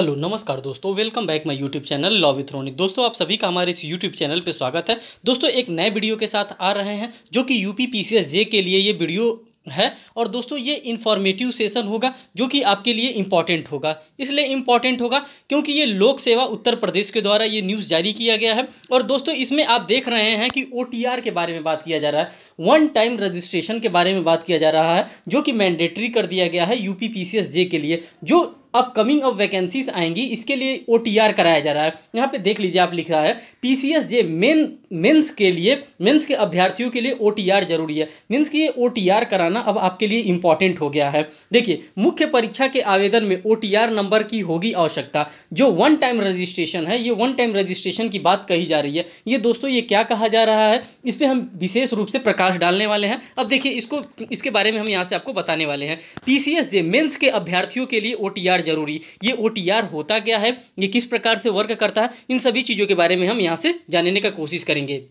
hello नमस्कार दोस्तों welcome back my YouTube channel law with Ronik दोस्तों आप सभी का हमारे इस यूट्यूब चैनल पे स्वागत है दोस्तों एक नए वीडियो के साथ आ रहे हैं जो कि यूपी जे के लिए ये वीडियो है और दोस्तों ये इन्फॉर्मेटिव सेशन होगा जो कि आपके लिए इम्पॉर्टेंट होगा इसलिए इम्पॉर्टेंट होगा क्योंकि ये लोक सेवा उत्तर प्रदेश के द्वारा ये न्यूज़ जारी किया गया है और दोस्तों इसमें आप देख रहे हैं कि ओ के बारे में बात किया जा रहा है वन टाइम रजिस्ट्रेशन के बारे में बात किया जा रहा है जो कि मैंडेटरी कर दिया गया है यू पी के लिए जो अब कमिंग अब वैकेंसीज आएंगी इसके लिए ओ कराया जा रहा है यहाँ पे देख लीजिए आप लिख रहा है P C S J main mains के लिए मेन्स के अभ्यर्थियों के लिए ओ जरूरी है मीन्स कि ये ओ कराना अब आपके लिए इंपॉर्टेंट हो गया है देखिए मुख्य परीक्षा के आवेदन में ओ नंबर की होगी आवश्यकता जो वन टाइम रजिस्ट्रेशन है ये वन टाइम रजिस्ट्रेशन की बात कही जा रही है ये दोस्तों ये क्या कहा जा रहा है इस पर हम विशेष रूप से प्रकाश डालने वाले हैं अब देखिए इसको इसके बारे में हम यहाँ से आपको बताने वाले हैं P C S J mains के अभ्यर्थियों के लिए ओ आर जरूरी ये ओ होता क्या है ये किस प्रकार से वर्क करता है इन सभी चीज़ों के बारे में हम यहाँ से जानने का कोशिश करेंगे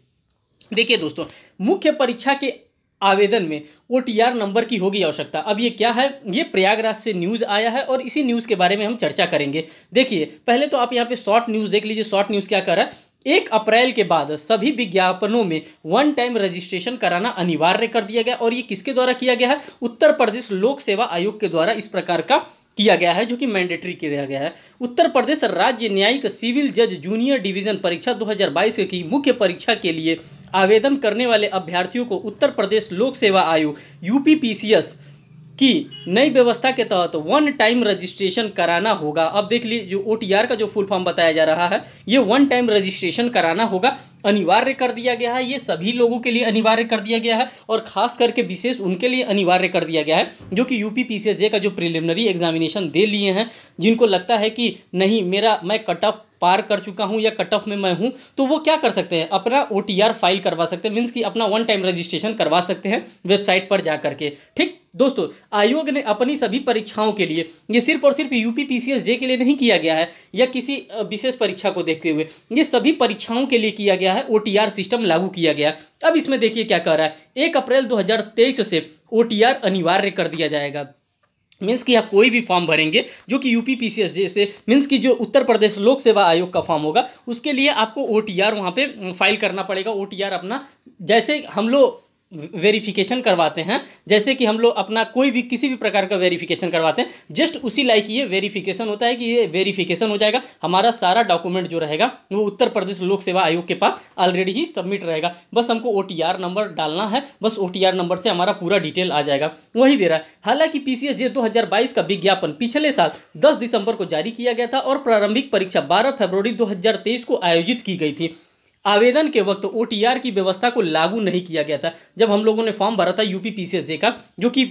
देखिए दोस्तों मुख्य परीक्षा के आवेदन में ओ नंबर की होगी आवश्यकता अब ये क्या है ये प्रयागराज से न्यूज़ आया है और इसी न्यूज़ के बारे में हम चर्चा करेंगे देखिए पहले तो आप यहाँ पे शॉर्ट न्यूज़ देख लीजिए शॉर्ट न्यूज़ क्या कर रहा है एक अप्रैल के बाद सभी विज्ञापनों में वन टाइम रजिस्ट्रेशन कराना अनिवार्य कर दिया गया और ये किसके द्वारा किया गया है उत्तर प्रदेश लोक सेवा आयोग के द्वारा इस प्रकार का किया गया है जो कि मैंडेटरी किया गया है उत्तर प्रदेश राज्य न्यायिक सिविल जज जूनियर डिवीजन परीक्षा 2022 की मुख्य परीक्षा के लिए आवेदन करने वाले अभ्यर्थियों को उत्तर प्रदेश लोक सेवा आयोग यू की नई व्यवस्था के तहत तो वन टाइम रजिस्ट्रेशन कराना होगा अब देख लीजिए जो ओ का जो फुल फॉर्म बताया जा रहा है ये वन टाइम रजिस्ट्रेशन कराना होगा अनिवार्य कर दिया गया है ये सभी लोगों के लिए अनिवार्य कर दिया गया है और खास करके विशेष उनके लिए अनिवार्य कर दिया गया है जो कि यूपी पी का जो प्रिलिमिनरी एग्जामिनेशन दे लिए हैं जिनको लगता है कि नहीं मेरा मैं कट ऑफ पार कर चुका हूँ या कट ऑफ में मैं हूँ तो वो क्या कर सकते हैं अपना ओ फाइल करवा सकते हैं मीन्स कि अपना वन टाइम रजिस्ट्रेशन करवा सकते हैं वेबसाइट पर जा करके ठीक दोस्तों आयोग ने अपनी सभी परीक्षाओं के लिए ये सिर्फ और सिर्फ यूपी जे के लिए नहीं किया गया है या किसी विशेष परीक्षा को देखते हुए ये सभी परीक्षाओं के लिए किया गया गया है ओ सिस्टम लागू किया गया अब इसमें देखिए क्या कह रहा है एक अप्रैल दो से ओ अनिवार्य कर दिया जाएगा मीन्स कि आप कोई भी फॉर्म भरेंगे जो कि यूपी पीसीएस जैसे मीन्स कि जो उत्तर प्रदेश लोक सेवा आयोग का फॉर्म होगा उसके लिए आपको ओ टी आर वहाँ पर फाइल करना पड़ेगा ओ टी आर अपना जैसे हम लोग वेरिफिकेशन करवाते हैं जैसे कि हम लोग अपना कोई भी किसी भी प्रकार का वेरिफिकेशन करवाते हैं जस्ट उसी लाइक ये वेरिफिकेशन होता है कि ये वेरिफिकेशन हो जाएगा हमारा सारा डॉक्यूमेंट जो रहेगा वो उत्तर प्रदेश लोक सेवा आयोग के पास ऑलरेडी ही सबमिट रहेगा बस हमको ओ नंबर डालना है बस ओ नंबर से हमारा पूरा डिटेल आ जाएगा वही दे रहा है हालांकि पी सी का विज्ञापन पिछले साल दस दिसंबर को जारी किया गया था और प्रारंभिक परीक्षा बारह फरवरी दो को आयोजित की गई थी आवेदन के वक्त ओ की व्यवस्था को लागू नहीं किया गया था जब हम लोगों ने फॉर्म भरा था यूपी पी का जो कि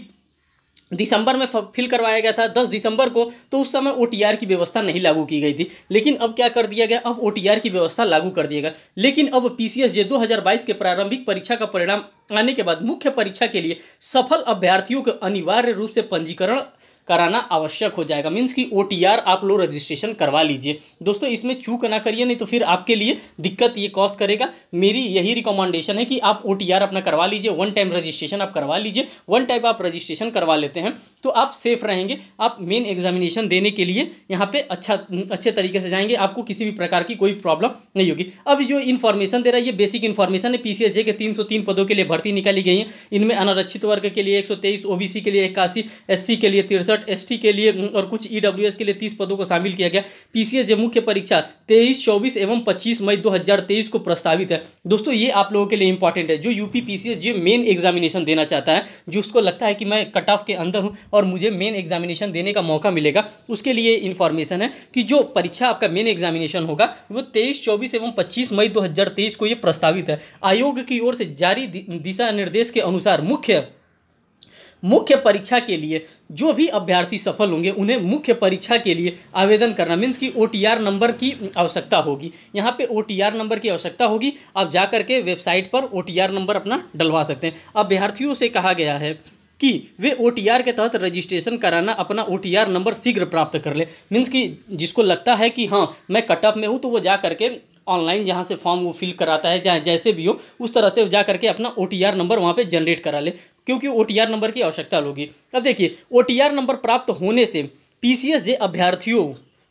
दिसंबर में फिल करवाया गया था 10 दिसंबर को तो उस समय ओ की व्यवस्था नहीं लागू की गई थी लेकिन अब क्या कर दिया गया अब ओ की व्यवस्था लागू कर दिया गया लेकिन अब पी सी बाईस के प्रारंभिक परीक्षा का परिणाम आने के बाद मुख्य परीक्षा के लिए सफल अभ्यर्थियों के अनिवार्य रूप से पंजीकरण कराना आवश्यक हो जाएगा मीन्स कि ओ आप लोग रजिस्ट्रेशन करवा लीजिए दोस्तों इसमें चूक ना करिए नहीं तो फिर आपके लिए दिक्कत ये कॉज करेगा मेरी यही रिकमेंडेशन है कि आप ओ अपना करवा लीजिए वन टाइम रजिस्ट्रेशन आप करवा लीजिए वन टाइम आप रजिस्ट्रेशन करवा लेते हैं तो आप सेफ रहेंगे आप मेन एग्जामिनेशन देने के लिए यहाँ पे अच्छा अच्छे तरीके से जाएंगे आपको किसी भी प्रकार की कोई प्रॉब्लम नहीं होगी अब जो इन्फॉर्मेशन दे रहा है ये बेसिक इन्फॉर्मेशन है पी के तीन पदों के लिए भर्ती निकाली गई है इनमें अनारक्षित वर्ग के लिए 123 ओबीसी के लिए इक्यासी एस के लिए तिरसठ उनसठ एस के लिए हम्म, और कुछ ई e के लिए तीस पदों को शामिल किया गया पी मुख्य परीक्षा तेईस चौबीस एवं पच्चीस मई दो को प्रस्तावित है दोस्तों ये आप लोगों के लिए इंपॉर्टेंट है जो यूपी पी जो मेन एग्जामिनेशन देना चाहता है जिसको लगता है कि मैं कट ऑफ के अंदर हूँ और मुझे मेन एग्जामिनेशन देने का मौका मिलेगा उसके लिए इन्फॉर्मेशन है कि जो परीक्षा आपका मेन एग्जामिनेशन होगा वो 23, 24 एवं 25 मई 2023 को ये प्रस्तावित है आयोग की ओर से जारी दिशा निर्देश के अनुसार मुख्य मुख्य परीक्षा के लिए जो भी अभ्यर्थी सफल होंगे उन्हें मुख्य परीक्षा के लिए आवेदन करना मीन्स कि ओ नंबर की आवश्यकता होगी यहाँ पे ओ नंबर की आवश्यकता होगी आप जा करके वेबसाइट पर ओ नंबर अपना डलवा सकते हैं अभ्यर्थियों से कहा गया है कि वे ओ के तहत रजिस्ट्रेशन कराना अपना ओ नंबर शीघ्र प्राप्त कर ले मीन्स कि जिसको लगता है कि हाँ मैं कटअप में हूँ तो वो जा करके ऑनलाइन जहाँ से फॉर्म वो फिल कराता है चाहे जैसे भी हो उस तरह से जा करके अपना ओ नंबर वहाँ पर जनरेट करा ले क्योंकि ओ नंबर की आवश्यकता होगी अब देखिए ओ नंबर प्राप्त होने से पी सी एस जे अभ्यर्थियों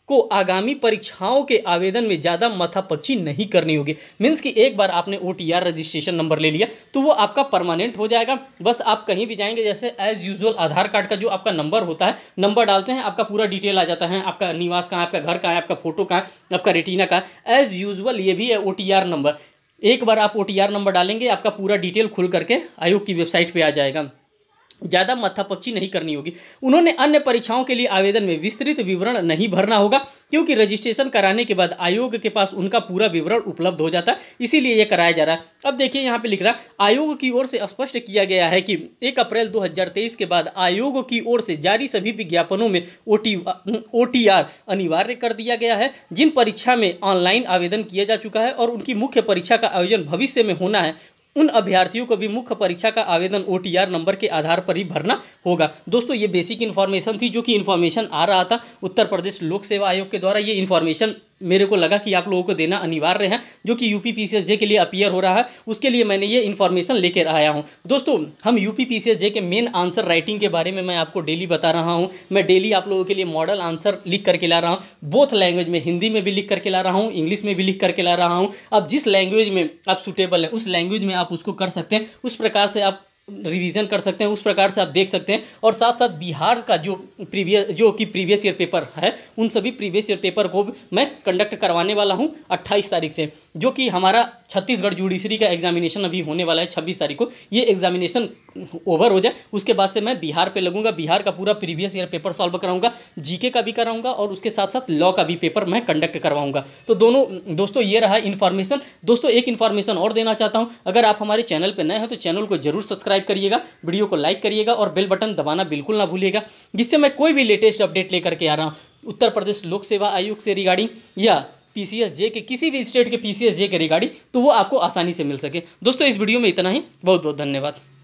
को आगामी परीक्षाओं के आवेदन में ज़्यादा मथापक्षी नहीं करनी होगी मीन्स कि एक बार आपने ओ रजिस्ट्रेशन नंबर ले लिया तो वो आपका परमानेंट हो जाएगा बस आप कहीं भी जाएंगे जैसे एज यूजल आधार कार्ड का जो आपका नंबर होता है नंबर डालते हैं आपका पूरा डिटेल आ जाता है आपका निवास कहाँ आपका घर कहाँ है आपका फोटो कहाँ आपका रेटिना कहाँ एज यूजल ये भी है ओ नंबर एक बार आप ओ नंबर डालेंगे आपका पूरा डिटेल खुल करके आयोग की वेबसाइट पर आ जाएगा ज़्यादा पक्षी नहीं करनी होगी उन्होंने अन्य परीक्षाओं के लिए आवेदन में विस्तृत विवरण नहीं भरना होगा क्योंकि रजिस्ट्रेशन कराने के बाद आयोग के पास उनका पूरा विवरण उपलब्ध हो जाता है इसीलिए यह कराया जा रहा है अब देखिए यहाँ पे लिख रहा है आयोग की ओर से स्पष्ट किया गया है कि एक अप्रैल दो के बाद आयोग की ओर से जारी सभी विज्ञापनों में ओ टी अनिवार्य कर दिया गया है जिन परीक्षा में ऑनलाइन आवेदन किया जा चुका है और उनकी मुख्य परीक्षा का आयोजन भविष्य में होना है उन अभ्यर्थियों को भी मुख्य परीक्षा का आवेदन ओ नंबर के आधार पर ही भरना होगा दोस्तों ये बेसिक इन्फॉर्मेशन थी जो कि इन्फॉर्मेशन आ रहा था उत्तर प्रदेश लोक सेवा आयोग के द्वारा ये इन्फॉर्मेशन मेरे को लगा कि आप लोगों को देना अनिवार्य है जो कि यू पी के लिए अपीयर हो रहा है उसके लिए मैंने ये इन्फॉर्मेशन लेकर आया हूँ दोस्तों हम यू पी के मेन आंसर राइटिंग के बारे में मैं आपको डेली बता रहा हूँ मैं डेली आप लोगों के लिए मॉडल आंसर लिख करके ला रहा हूँ बोथ लैंग्वेज में हिंदी में भी लिख करके ला रहा हूँ इंग्लिश में भी लिख करके ला रहा हूँ अब जिस लैंग्वेज में आप सुटेबल हैं उस लैंग्वेज में आप उसको कर सकते हैं उस प्रकार से आप रिवीजन कर सकते हैं उस प्रकार से आप देख सकते हैं और साथ साथ बिहार का जो प्रीवियस जो कि प्रीवियस ईयर पेपर है उन सभी प्रीवियस ईयर पेपर को मैं कंडक्ट करवाने वाला हूँ अट्ठाईस तारीख से जो कि हमारा छत्तीसगढ़ जुडिशरी का एग्जामिनेशन अभी होने वाला है छब्बीस तारीख को ये एग्जामिनेशन ओवर हो जाए उसके बाद से मैं बिहार पे लगूंगा बिहार का पूरा प्रीवियस ईयर पेपर सॉल्व कराऊंगा जीके का भी कराऊंगा और उसके साथ साथ लॉ का भी पेपर मैं कंडक्ट करवाऊंगा तो दोनों दोस्तों ये रहा इन्फॉर्मेशन दोस्तों एक इन्फॉर्मेशन और देना चाहता हूँ अगर आप हमारे चैनल पर नए हैं तो चैनल को जरूर सब्सक्राइब करिएगा वीडियो को लाइक करिएगा और बेल बटन दबाना बिल्कुल ना भूलिएगा जिससे मैं कोई भी लेटेस्ट अपडेट लेकर के आ रहा हूँ उत्तर प्रदेश लोक सेवा आयोग से रिगार्डिंग या पी जे के किसी भी स्टेट के पी जे के रिगार्डिंग तो वो आपको आसानी से मिल सके दोस्तों इस वीडियो में इतना ही बहुत बहुत धन्यवाद